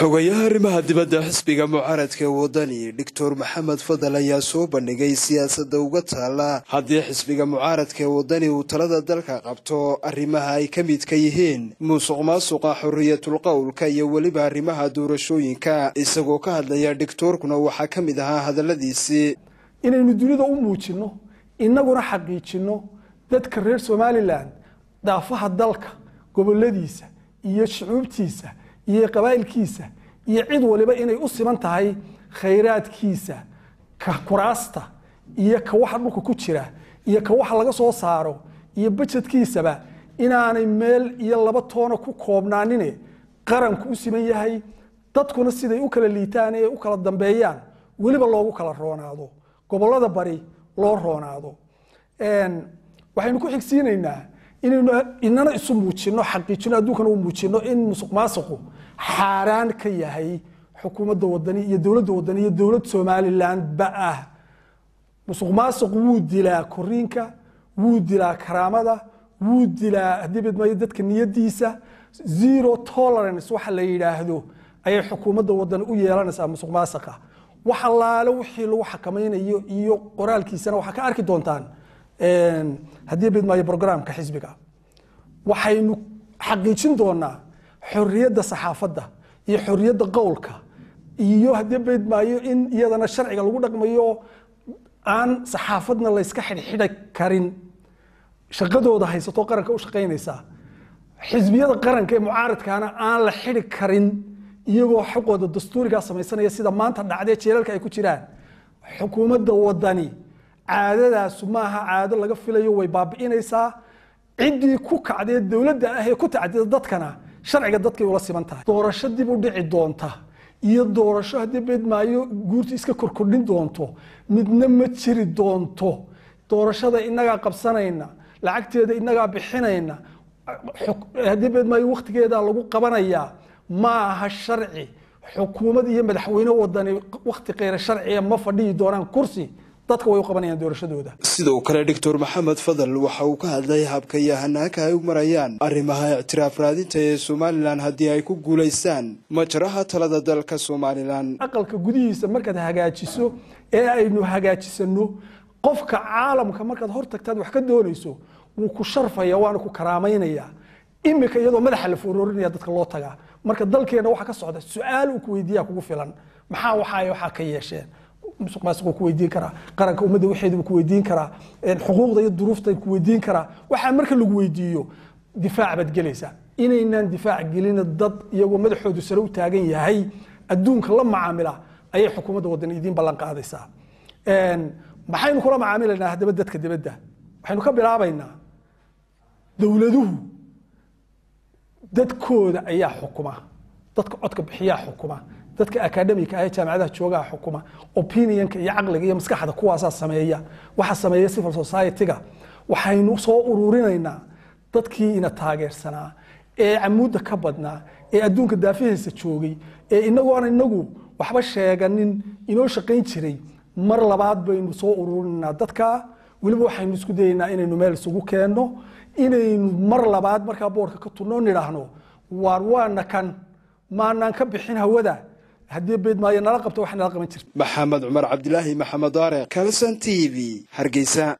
xogayaha arrimaha dibadda xisbiga mucaaradka wadani doctor maxamed fadal ayaa soo bandhigay siyaasadda uga taala haddii xisbiga mucaaradka wadani uu talada dalka qabto arrimaha ay ka midka yihiin muusuq maasuqa xorriyatulqowlka iyo weliba arrimaha doorashooyinka isagoo ka hadlaya doctoorkuna waxaa ka mid ahaa hadalladiisii inaynu dunida u muujinno innaguna xaqiijinno dadka reer somalilan daafaha dalka goboladiisa iyo shucuubtiisa iyo qabaa'ilkiisa iyo cid waliba inay u siman tahay khayraadkiisa ka kuraasta iyo ka waxa dhulka ku jira iyo ka waxa laga soo saaro iyo bajedkiisaba inaanay meel iyo laba toona ku koobnaanine qaranku u siman yahay dadkuna siday u kala liitaan ee u kala dambeeyaan weliba loogu kala roonaado gobollada bari loo roonaado waxaynu ku xigsiinaynaa inaynu inana isu muujino xaqiijino adduunkana u muujino in musuq xaaraan ka yahay xukuumadda wadani iyo dowladda wadani iyo dowlad somalilandba ah musuq maasuqu wuu dilaa koriinka wuu dilaa karaamada wuu dilaa haddii bidmayo dadka niyadiisa zero tolerance waxa la yidhaahdo ayay xukuumadda wadani u yeelanaysaa musuq wax allaale wixii lagu xakamaynayo iyo qoraalkiisana waxaa ka arki doontaan haddii bidmaayo brograamka xisbiga waxaynu xaqiijin doonaa xoriyadda saxaafadda iyo xoriyadda qowlka iyo haddii baydmaayo in iyadana sharciga lagu dhaqmayo aan saxaafadna layska xidhxidhi karin shaqadooda haysato qaranka u shaqaynaysa xisbiyada qaranka ee mucaaradkaana aan la xidhi karin iyagoo xaqooda dastuurigaa samaysanaya sida maanta dhacdee jeelalka ay ku jiraan xukuumadda wadani caadadaas maaha caado laga filayo way baabi'inaysaa ciddii ku kacdee dowladda ah ee ku tacdida dadkana sharciga dadkay ula siman tahay doorasho dib u dhici doonta iyo doorasho haddii beedmaayo guurta iska korkordhin doonto midna ma jiri doonto doorashada inagaa qabsanayna lacagteeda inagaa bixinayna haddii beedmaayo wakhtigeedaa lagu qabanayaa maaha sharci xukuumad iyo madaxweyne wadani wakti kheyre sharciga ma fadhihi doonaan kursi dadka way u qabanayaan doorashadooda sidoo kale doctor maxamed fadal waxa uu ka hadlay habka iyo hanaanka ay u marayaan arrimaha ictiraaf raadinta ee somalilan haddii ay ku guulaysaan majraha talada dalka somalilan aqalka gudihiisa markaad hagaajiso ee aynu hagaajisano qofka caalamka markaad hor tagtaad wax ka doonayso wuu ku sharfaya waana ku karaamaynayaa imika iyadoo madaxa la foroorinaya dadka loo tagaa marka dalkeena waxaa ka socda su-aal uu ku weydiiyaa kugu filan maxaa waxaay waxaa ka yeesheen musuq maasuq ku weydiin karaa qaranka ummadda waxeedu ku weydiin karaa xuquuqda iyo duruufta ku weydiin karaa waxaa marka lagu weydiiyo difaac baad gelaysaa inaynaan difaac gelina dad iyagoo madaxoodu sare u taagan yahay adduunka la macaamila ayay xukuumadda wadan idiin ballan qaadaysaa maxaynu kula macaamilaynaa haddaba dadka dibadda waxaynu ka bilaabaynaa dowladuhu dadkooda ayaa xukuma dadka codka bixiyaa xukuma dadka akademiga ah ee jaamacadaha joogaha xukuma opinionka iyo caqliga iyo maskaxda kuwaasaa sameeya waxa sameeya civil society-ga waxaynu soo ururinaynaa dadkii ina taageersanaa ee camuudda ka badnaa ee adduunka daafihiisa joogay ee inagoo inagu waxba sheeganin inoo shaqayn jiray mar labaad baynu soo ururinaynaa dadka weliba waxaynu isku dayaynaa inaynu meel isugu keenno inaynu mar labaad markaa boorka ka turno nidhaahno waar waana kan maanaan ka bixin hawada haddii baydmaayo nala qabto wax nala qaban jirta maxamed cumar cabdilaahi maxamed are calson t v hargeysa